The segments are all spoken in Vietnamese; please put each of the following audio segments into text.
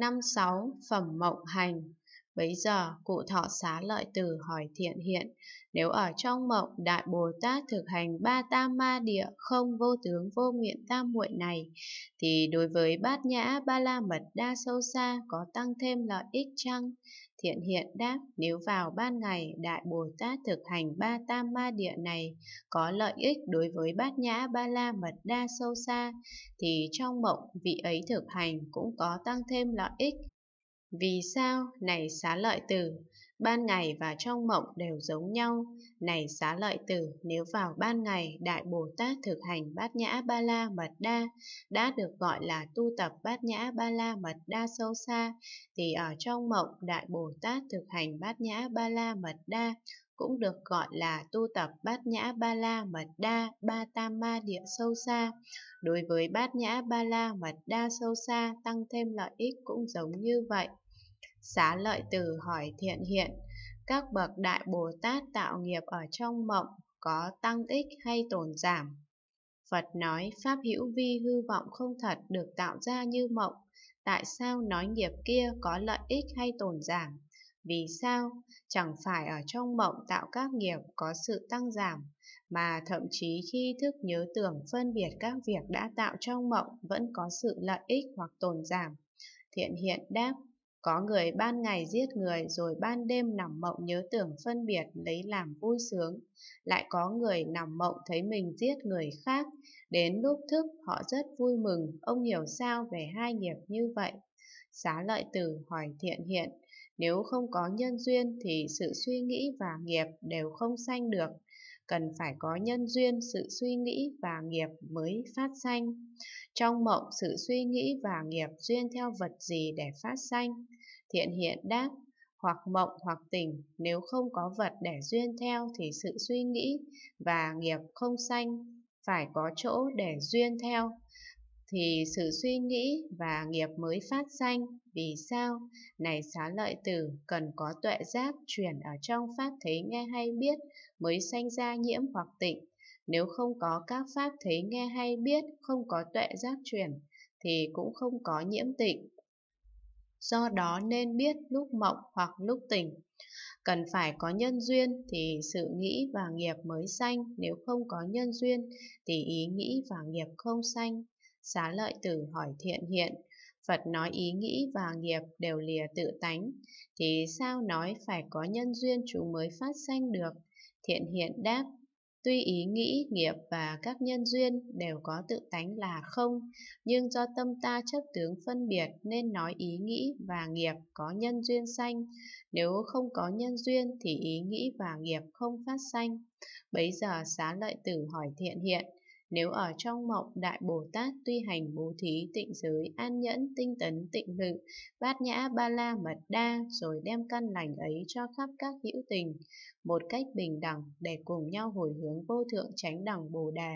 Năm sáu phẩm mộng hành Bấy giờ, cụ thọ xá lợi tử hỏi thiện hiện, nếu ở trong mộng Đại Bồ Tát thực hành ba tam ma địa không vô tướng vô nguyện tam muội này, thì đối với bát nhã ba la mật đa sâu xa có tăng thêm lợi ích chăng? Thiện hiện đáp, nếu vào ban ngày, Đại Bồ Tát thực hành ba tam ma địa này có lợi ích đối với bát nhã ba la mật đa sâu xa, thì trong mộng vị ấy thực hành cũng có tăng thêm lợi ích. Vì sao? Này xá lợi tử, ban ngày và trong mộng đều giống nhau. Này xá lợi tử, nếu vào ban ngày Đại Bồ Tát thực hành bát nhã ba la mật đa, đã được gọi là tu tập bát nhã ba la mật đa sâu xa, thì ở trong mộng Đại Bồ Tát thực hành bát nhã ba la mật đa cũng được gọi là tu tập bát nhã ba la mật đa ba tam ma địa sâu xa. Đối với bát nhã ba la mật đa sâu xa tăng thêm lợi ích cũng giống như vậy. Xá lợi tử hỏi thiện hiện, các bậc đại Bồ Tát tạo nghiệp ở trong mộng có tăng ích hay tổn giảm? Phật nói pháp hữu vi hư vọng không thật được tạo ra như mộng, tại sao nói nghiệp kia có lợi ích hay tổn giảm? Vì sao? Chẳng phải ở trong mộng tạo các nghiệp có sự tăng giảm, mà thậm chí khi thức nhớ tưởng phân biệt các việc đã tạo trong mộng vẫn có sự lợi ích hoặc tổn giảm. Thiện hiện đáp, có người ban ngày giết người rồi ban đêm nằm mộng nhớ tưởng phân biệt lấy làm vui sướng. Lại có người nằm mộng thấy mình giết người khác. Đến lúc thức họ rất vui mừng, ông hiểu sao về hai nghiệp như vậy. Xá lợi tử hỏi thiện hiện, nếu không có nhân duyên thì sự suy nghĩ và nghiệp đều không sanh được. Cần phải có nhân duyên, sự suy nghĩ và nghiệp mới phát sanh. Trong mộng, sự suy nghĩ và nghiệp duyên theo vật gì để phát sanh? thiện hiện đáp, hoặc mộng hoặc tỉnh, nếu không có vật để duyên theo thì sự suy nghĩ và nghiệp không sanh, phải có chỗ để duyên theo thì sự suy nghĩ và nghiệp mới phát sanh. Vì sao? Này xá lợi tử, cần có tuệ giác chuyển ở trong pháp thấy nghe hay biết mới sanh ra nhiễm hoặc tịnh. Nếu không có các pháp thấy nghe hay biết, không có tuệ giác chuyển, thì cũng không có nhiễm tịnh do đó nên biết lúc mộng hoặc lúc tỉnh. Cần phải có nhân duyên thì sự nghĩ và nghiệp mới sanh, nếu không có nhân duyên thì ý nghĩ và nghiệp không sanh. Xá lợi tử hỏi thiện hiện, Phật nói ý nghĩ và nghiệp đều lìa tự tánh, thì sao nói phải có nhân duyên chúng mới phát sanh được? Thiện hiện đáp, Tuy ý nghĩ, nghiệp và các nhân duyên đều có tự tánh là không, nhưng do tâm ta chấp tướng phân biệt nên nói ý nghĩ và nghiệp có nhân duyên sanh. Nếu không có nhân duyên thì ý nghĩ và nghiệp không phát sanh. Bấy giờ xá lợi tử hỏi thiện hiện, nếu ở trong mộng Đại Bồ Tát tuy hành bố thí tịnh giới an nhẫn tinh tấn tịnh lự bát nhã ba la mật đa rồi đem căn lành ấy cho khắp các hữu tình một cách bình đẳng để cùng nhau hồi hướng vô thượng tránh đẳng Bồ Đà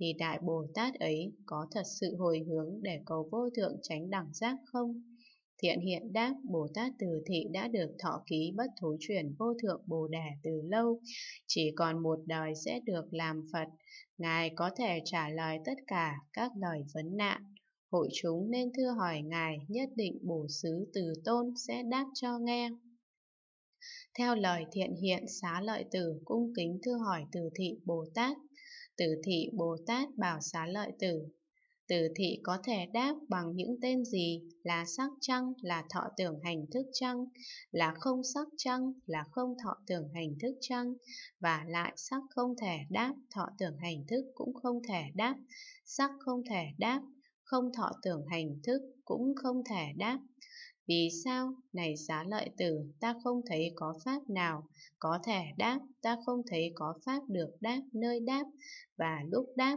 thì Đại Bồ Tát ấy có thật sự hồi hướng để cầu vô thượng tránh đẳng giác không? Thiện hiện đáp Bồ Tát Từ Thị đã được thọ ký bất thối chuyển vô thượng Bồ Đà từ lâu, chỉ còn một đời sẽ được làm Phật. Ngài có thể trả lời tất cả các lời vấn nạn. Hội chúng nên thưa hỏi Ngài, nhất định bổ sứ từ tôn sẽ đáp cho nghe. Theo lời thiện hiện xá lợi tử cung kính thưa hỏi từ thị Bồ Tát. Từ thị Bồ Tát bảo xá lợi tử, từ thị có thể đáp bằng những tên gì là sắc trăng là thọ tưởng hành thức trăng, là không sắc trăng là không thọ tưởng hành thức trăng, và lại sắc không thể đáp, thọ tưởng hành thức cũng không thể đáp, sắc không thể đáp, không thọ tưởng hành thức cũng không thể đáp. Vì sao? Này giá lợi tử, ta không thấy có pháp nào có thể đáp, ta không thấy có pháp được đáp nơi đáp, và lúc đáp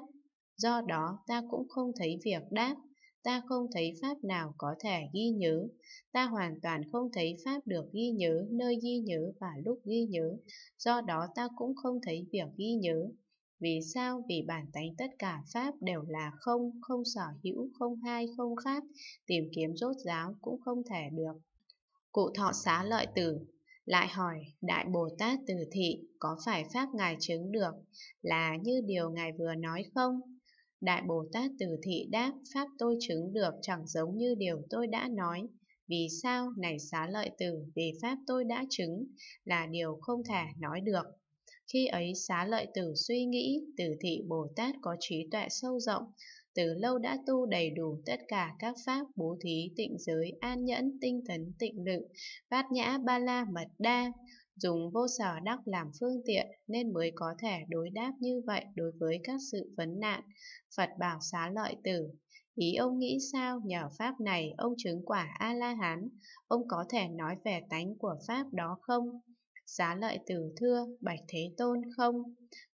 Do đó ta cũng không thấy việc đáp, ta không thấy pháp nào có thể ghi nhớ, ta hoàn toàn không thấy pháp được ghi nhớ, nơi ghi nhớ và lúc ghi nhớ, do đó ta cũng không thấy việc ghi nhớ. Vì sao? Vì bản tánh tất cả pháp đều là không, không sở hữu, không hai, không khác, tìm kiếm rốt ráo cũng không thể được. Cụ thọ xá lợi tử lại hỏi Đại Bồ Tát Từ Thị có phải Pháp Ngài chứng được là như điều Ngài vừa nói không? Đại Bồ Tát Từ Thị đáp, Pháp tôi chứng được chẳng giống như điều tôi đã nói. Vì sao? Này xá lợi tử, vì Pháp tôi đã chứng là điều không thể nói được. Khi ấy xá lợi tử suy nghĩ, Từ Thị Bồ Tát có trí tuệ sâu rộng, từ lâu đã tu đầy đủ tất cả các pháp bố thí, tịnh giới, an nhẫn, tinh tấn, tịnh lự, bát nhã, ba la, mật đa dùng vô sở đắc làm phương tiện nên mới có thể đối đáp như vậy đối với các sự vấn nạn. Phật bảo xá lợi tử, ý ông nghĩ sao nhờ pháp này ông chứng quả A-la-hán, ông có thể nói về tánh của pháp đó không? Xá lợi tử thưa, bạch thế tôn không?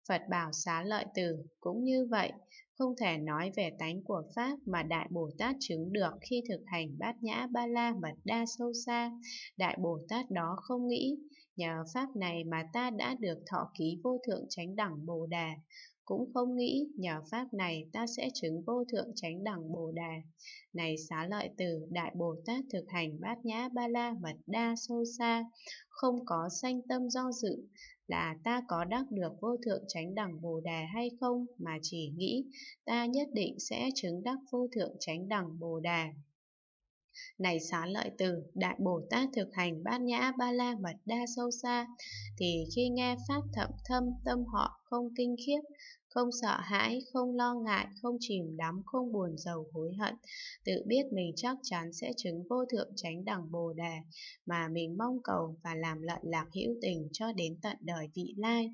Phật bảo xá lợi tử, cũng như vậy, không thể nói về tánh của Pháp mà Đại Bồ Tát chứng được khi thực hành bát nhã ba la mật đa sâu xa. Đại Bồ Tát đó không nghĩ, nhờ Pháp này mà ta đã được thọ ký vô thượng chánh đẳng Bồ Đà. Cũng không nghĩ nhờ Pháp này ta sẽ chứng vô thượng chánh đẳng Bồ Đà. Này xá lợi tử, Đại Bồ Tát thực hành bát nhã ba la mật đa sâu xa, không có sanh tâm do dự, là ta có đắc được vô thượng chánh đẳng bồ đề hay không mà chỉ nghĩ ta nhất định sẽ chứng đắc vô thượng chánh đẳng bồ đề. Này xá lợi từ, Đại Bồ Tát thực hành bát nhã ba la mật đa sâu xa, thì khi nghe Pháp thậm thâm tâm họ không kinh khiếp, không sợ hãi, không lo ngại, không chìm đắm, không buồn giàu hối hận, tự biết mình chắc chắn sẽ chứng vô thượng chánh đẳng bồ đề mà mình mong cầu và làm lợi lạc hữu tình cho đến tận đời vị lai.